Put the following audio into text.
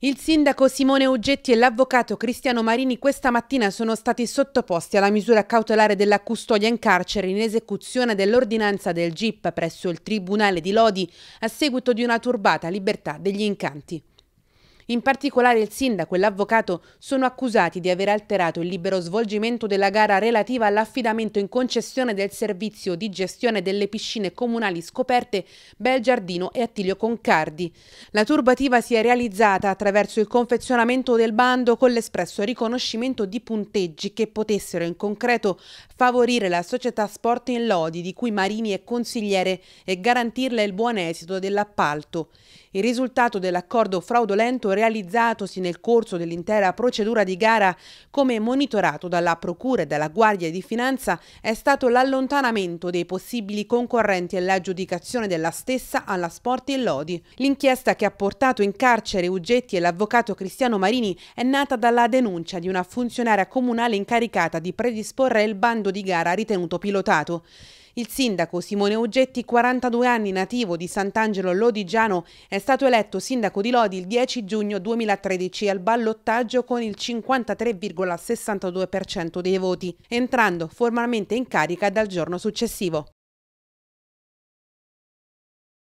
Il sindaco Simone Uggetti e l'avvocato Cristiano Marini questa mattina sono stati sottoposti alla misura cautelare della custodia in carcere in esecuzione dell'ordinanza del GIP presso il Tribunale di Lodi a seguito di una turbata libertà degli incanti. In particolare il sindaco e l'avvocato sono accusati di aver alterato il libero svolgimento della gara relativa all'affidamento in concessione del servizio di gestione delle piscine comunali scoperte Bel Giardino e Attilio Concardi. La turbativa si è realizzata attraverso il confezionamento del bando con l'espresso riconoscimento di punteggi che potessero in concreto favorire la società Sport in Lodi di cui Marini è consigliere e garantirle il buon esito dell'appalto. Il risultato dell'accordo fraudolento realizzatosi nel corso dell'intera procedura di gara, come monitorato dalla Procura e dalla Guardia di Finanza, è stato l'allontanamento dei possibili concorrenti e l'aggiudicazione della stessa alla Sporti e Lodi. L'inchiesta che ha portato in carcere Uggetti e l'avvocato Cristiano Marini è nata dalla denuncia di una funzionaria comunale incaricata di predisporre il bando di gara ritenuto pilotato. Il sindaco Simone Uggetti, 42 anni nativo di Sant'Angelo Lodigiano, è stato eletto sindaco di Lodi il 10 giugno 2013 al ballottaggio con il 53,62% dei voti, entrando formalmente in carica dal giorno successivo.